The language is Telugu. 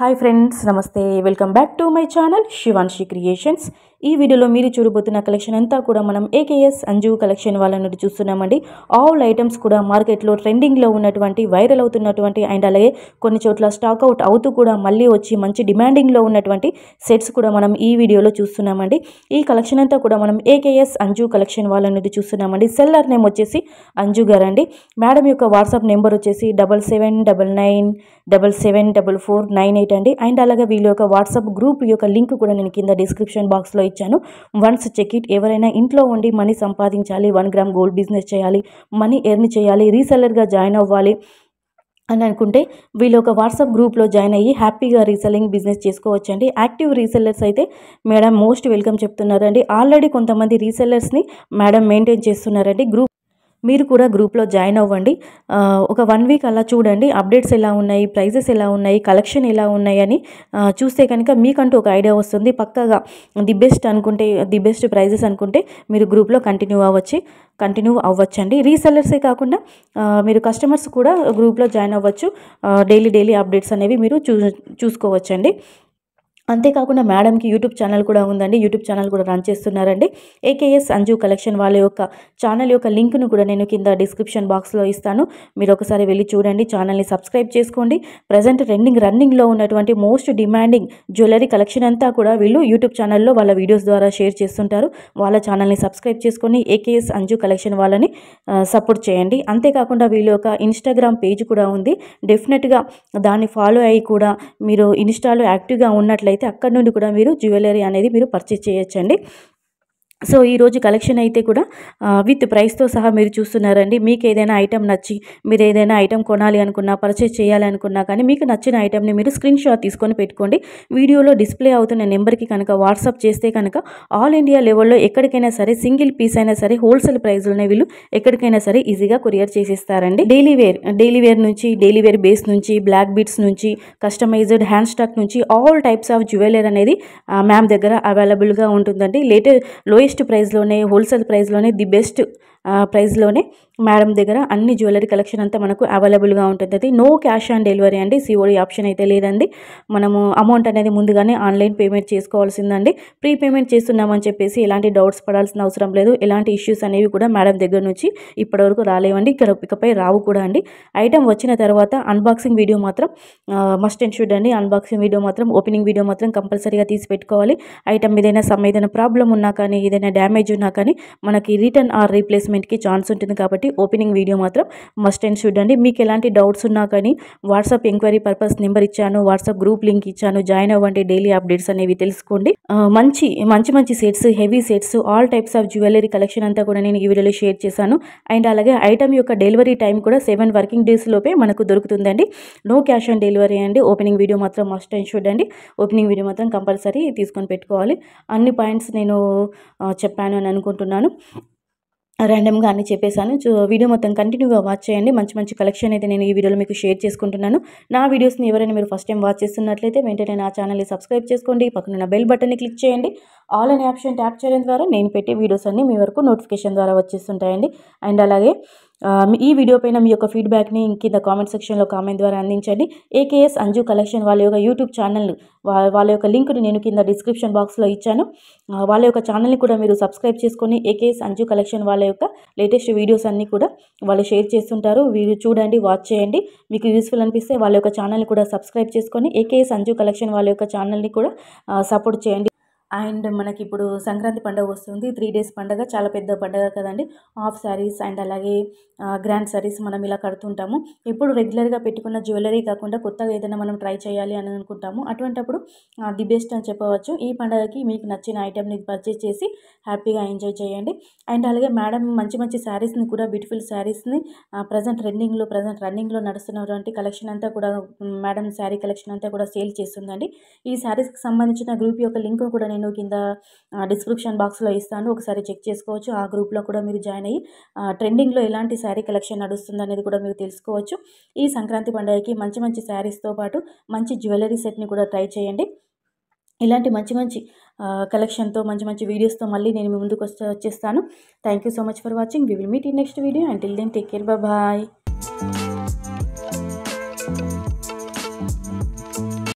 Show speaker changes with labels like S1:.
S1: హాయ్ ఫ్రెండ్స్ నమస్తే welcome back to my channel Shivanshi creations ఈ వీడియోలో మీరు చూడబోతున్న కలెక్షన్ అంతా కూడా మనం ఏకేఎస్ అంజు కలెక్షన్ వాళ్ళ నుండి చూస్తున్నామండి ఆల్ ఐటమ్స్ కూడా మార్కెట్లో ట్రెండింగ్లో ఉన్నటువంటి వైరల్ అవుతున్నటువంటి అండ్ అలాగే కొన్ని చోట్ల స్టాక్ అవుట్ అవుతూ కూడా మళ్ళీ వచ్చి మంచి డిమాండింగ్లో ఉన్నటువంటి సెట్స్ కూడా మనం ఈ వీడియోలో చూస్తున్నామండి ఈ కలెక్షన్ అంతా కూడా మనం ఏకేఎస్ అంజు కలెక్షన్ వాళ్ళ నుండి చూస్తున్నామండి సెల్లర్ నేమ్ వచ్చేసి అంజు గారండి మేడం యొక్క వాట్సాప్ నెంబర్ వచ్చేసి double seven double nine double seven double four nine eight అండి అండ్ అలాగే వీళ్ళ యొక్క వాట్సాప్ గ్రూప్ యొక్క లింక్ కూడా నేను కింద డిస్క్రిప్షన్ బాక్స్లో ఇచ్చాను వన్స్ చెక్ ఇట్ ఎవరైనా ఇంట్లో ఉండి మనీ సంపాదించాలి వన్ గ్రామ్ గోల్డ్ బిజినెస్ చేయాలి మనీ ఎర్న్ చేయాలి రీసెల్లర్గా జాయిన్ అవ్వాలి అని అనుకుంటే వీళ్ళు ఒక వాట్సాప్ గ్రూప్లో జాయిన్ అయ్యి హ్యాపీగా రీసెల్లింగ్ బిజినెస్ చేసుకోవచ్చండి యాక్టివ్ రీసెల్లర్స్ అయితే మేడం మోస్ట్ వెల్కమ్ చెప్తున్నారండి ఆల్రెడీ కొంతమంది రీసెల్లర్స్ని మేడం మెయింటైన్ చేస్తున్నారండి గ్రూప్ మీరు కూడా గ్రూప్లో జాయిన్ అవ్వండి ఒక వన్ వీక్ అలా చూడండి అప్డేట్స్ ఎలా ఉన్నాయి ప్రైజెస్ ఎలా ఉన్నాయి కలెక్షన్ ఎలా ఉన్నాయని చూస్తే కనుక మీకంటూ ఒక ఐడియా వస్తుంది పక్కగా ది బెస్ట్ అనుకుంటే ది బెస్ట్ ప్రైజెస్ అనుకుంటే మీరు గ్రూప్లో కంటిన్యూ అవ్వచ్చు కంటిన్యూ అవ్వచ్చండి రీసెలర్సే కాకుండా మీరు కస్టమర్స్ కూడా గ్రూప్లో జాయిన్ అవ్వచ్చు డైలీ డైలీ అప్డేట్స్ అనేవి మీరు చూ చూసుకోవచ్చండి అంతేకాకుండా మేడంకి యూట్యూబ్ ఛానల్ కూడా ఉందండి యూట్యూబ్ ఛానల్ కూడా రన్ చేస్తున్నారండి ఏకేఎస్ అంజు కలెక్షన్ వాళ్ళ యొక్క ఛానల్ యొక్క లింక్ను కూడా నేను కింద డిస్క్రిప్షన్ బాక్స్లో ఇస్తాను మీరు ఒకసారి వెళ్ళి చూడండి ఛానల్ని సబ్స్క్రైబ్ చేసుకోండి ప్రజెంట్ రెండింగ్ రన్నింగ్లో ఉన్నటువంటి మోస్ట్ డిమాండింగ్ జ్యువెలరీ కలెక్షన్ అంతా కూడా వీళ్ళు యూట్యూబ్ ఛానల్లో వాళ్ళ వీడియోస్ ద్వారా షేర్ చేస్తుంటారు వాళ్ళ ఛానల్ని సబ్స్క్రైబ్ చేసుకొని ఏకేఎస్ అంజు కలెక్షన్ వాళ్ళని సపోర్ట్ చేయండి అంతేకాకుండా వీళ్ళ యొక్క ఇన్స్టాగ్రామ్ పేజ్ కూడా ఉంది డెఫినెట్గా దాన్ని ఫాలో అయ్యి కూడా మీరు ఇన్స్టాలో యాక్టివ్గా ఉన్నట్లయితే అయితే అక్కడ నుండి కూడా మీరు జ్యువెలరీ అనేది మీరు పర్చేస్ చేయొచ్చండి సో ఈరోజు కలెక్షన్ అయితే కూడా విత్ ప్రైస్తో సహా మీరు చూస్తున్నారండి మీకు ఏదైనా ఐటెం నచ్చి మీరు ఏదైనా ఐటెం కొనాలి అనుకున్నా పర్చేజ్ చేయాలనుకున్నా కానీ మీకు నచ్చిన ఐటెంని మీరు స్క్రీన్ షాట్ తీసుకొని పెట్టుకోండి వీడియోలో డిస్ప్లే అవుతున్న నెంబర్కి కనుక వాట్సాప్ చేస్తే కనుక ఆల్ ఇండియా లెవెల్లో ఎక్కడికైనా సరే సింగిల్ పీస్ అయినా సరే హోల్సేల్ ప్రైస్లోనే వీళ్ళు ఎక్కడికైనా సరే ఈజీగా కొరియర్ చేసేస్తారండి డైలీ వేర్ డైలీ వేర్ నుంచి డైలీ వేర్ బేస్ నుంచి బ్లాక్ బీట్స్ నుంచి కస్టమైజ్డ్ హ్యాండ్ స్టాక్ నుంచి ఆల్ టైప్స్ ఆఫ్ జ్యువెలర్ అనేది మ్యామ్ దగ్గర అవైలబుల్గా ఉంటుందండి లేటెస్ట్ లోయ బెస్ట్ ప్రైస్లోనే హోల్సేల్ ప్రైస్లోనే ది బెస్ట్ ప్రైస్లోనే మేడం దగ్గర అన్ని జ్యువెలరీ కలెక్షన్ అంతా మనకు అవైలబుల్గా ఉంటుంది అది నో క్యాష్ ఆన్ డెలివరీ అండి సిఓడి ఆప్షన్ అయితే లేదండి మనము అమౌంట్ అనేది ముందుగానే ఆన్లైన్ పేమెంట్ చేసుకోవాల్సిందండి ప్రీ పేమెంట్ చేస్తున్నామని చెప్పేసి ఎలాంటి డౌట్స్ పడాల్సిన అవసరం లేదు ఎలాంటి ఇష్యూస్ అనేవి కూడా మేడం దగ్గర నుంచి ఇప్పటివరకు రాలేవండి ఇక్కడ ఇకపై రావు కూడా అండి ఐటమ్ వచ్చిన తర్వాత అన్బాక్సింగ్ వీడియో మాత్రం మస్ట్ అండ్ షుడ్ అండి అన్బాక్సింగ్ వీడియో మాత్రం ఓపెనింగ్ వీడియో మాత్రం కంపల్సరీగా తీసి పెట్టుకోవాలి ఐటమ్ ఏదైనా సమ్ ఏదైనా ప్రాబ్లం ఉన్నా కానీ ఏదైనా డ్యామేజ్ ఉన్నా కానీ మనకి రిటర్న్ ఆర్ రీప్లేస్ ప్లేస్మెంట్కి ఛాన్స్ ఉంటుంది కాబట్టి ఓపెనింగ్ వీడియో మాత్రం మస్ట్ అండ్ చూడండి అండి మీకు ఎలాంటి డౌట్స్ ఉన్నా కానీ వాట్సాప్ ఎంక్వైరీ పర్పస్ నెంబర్ ఇచ్చాను వాట్సాప్ గ్రూప్ లింక్ ఇచ్చాను జాయిన్ అవ్వండి డైలీ అప్డేట్స్ అనేవి తెలుసుకోండి మంచి మంచి మంచి sets heavy sets all types of jewellery collection అంతా కూడా నేను ఈ వీడియోలో షేర్ చేశాను అండ్ అలాగే ఐటమ్ యొక్క డెలివరీ టైం కూడా సెవెన్ వర్కింగ్ డేస్ లోపే మనకు దొరుకుతుందండి నో క్యాష్ ఆన్ డెలివరీ అండి ఓపెనింగ్ వీడియో మాత్రం మస్ట్ అండ్ చూడండి అండి ఓపెనింగ్ వీడియో మాత్రం కంపల్సరీ తీసుకొని పెట్టుకోవాలి అన్ని పాయింట్స్ నేను చెప్పాను అని అనుకుంటున్నాను ర్యాండమ్గా అన్ని చెప్పేశాను వీడియో మొత్తం కంటిన్యూగా వాచ్ చేయండి మంచి మంచి కలెక్షన్ అయితే నేను ఈ వీడియోలో మీకు షేర్ చేసుకుంటున్నాను నా వీడియోస్ని ఎవరైనా మీరు ఫస్ట్ టైం వాచ్ చేస్తున్నట్లయితే వెంటనే నా ఛానల్ని సబ్స్క్రైబ్ చేసుకోండి పక్కనున్న బెల్ బటన్ని క్లిక్ చేయండి ఆల్ అనే ఆప్షన్ ట్యాప్ చేయడం ద్వారా నేను పెట్టే వీడియోస్ అన్నీ మీ వరకు నోటిఫికేషన్ ద్వారా వచ్చేస్తుంటాయండి అండ్ అలాగే ఈ వీడియో పైన మీ యొక్క ఫీడ్బ్యాక్ని కింద కామెంట్ సెక్షన్లో కామెంట్ ద్వారా అందించండి ఏకేఎస్ అంజు కలెక్షన్ వాళ్ళ యొక్క యూట్యూబ్ ఛానల్ వాళ్ళ యొక్క లింక్ని నేను కింద డిస్క్రిప్షన్ బాక్స్లో ఇచ్చాను వాళ్ళ యొక్క ఛానల్ని కూడా మీరు సబ్స్క్రైబ్ చేసుకొని ఏకేఎస్ అంజు కలెక్షన్ వాళ్ళ యొక్క లేటెస్ట్ వీడియోస్ అన్నీ కూడా వాళ్ళు షేర్ చేస్తుంటారు వీరు చూడండి వాచ్ చేయండి మీకు యూస్ఫుల్ అనిపిస్తే వాళ్ళ యొక్క ఛానల్ని కూడా సబ్స్క్రైబ్ చేసుకొని ఏకేఎస్ అంజు కలెక్షన్ వాళ్ళ యొక్క ఛానల్ని కూడా సపోర్ట్ చేయండి అండ్ మనకి ఇప్పుడు సంక్రాంతి పండుగ వస్తుంది త్రీ డేస్ పండుగ చాలా పెద్ద పండుగ కదండి హాఫ్ శారీస్ అండ్ అలాగే గ్రాండ్ శారీస్ మనం ఇలా కడుతుంటాము ఇప్పుడు రెగ్యులర్గా పెట్టుకున్న జ్యువెలరీ కాకుండా కొత్తగా ఏదైనా మనం ట్రై చేయాలి అని అనుకుంటాము అటువంటప్పుడు ది బెస్ట్ అని చెప్పవచ్చు ఈ పండుగకి మీకు నచ్చిన ఐటెంని పర్చేస్ చేసి హ్యాపీగా ఎంజాయ్ చేయండి అండ్ అలాగే మేడం మంచి మంచి శారీస్ని కూడా బ్యూటిఫుల్ శారీస్ని ప్రజెంట్ ట్రెండింగ్లో ప్రజెంట్ రన్నింగ్లో నడుస్తున్నటువంటి కలెక్షన్ అంతా కూడా మేడం శారీ కలెక్షన్ అంతా కూడా సేల్ చేస్తుందండి ఈ శారీస్కి సంబంధించిన గ్రూప్ యొక్క లింక్ కూడా నేను నేను కింద డిస్క్రిప్షన్ బాక్స్లో ఇస్తాను ఒకసారి చెక్ చేసుకోవచ్చు ఆ గ్రూప్లో కూడా మీరు జాయిన్ అయ్యి ట్రెండింగ్లో ఎలాంటి శారీ కలెక్షన్ నడుస్తుంది అనేది కూడా మీరు తెలుసుకోవచ్చు ఈ సంక్రాంతి పండుగకి మంచి మంచి శారీస్తో పాటు మంచి జ్యువెలరీ సెట్ని కూడా ట్రై చేయండి ఇలాంటి మంచి మంచి కలెక్షన్తో మంచి మంచి వీడియోస్తో మళ్ళీ నేను మీ ముందుకు వస్తే వచ్చేస్తాను thank you so much for watching we will meet in next video and till then take care bye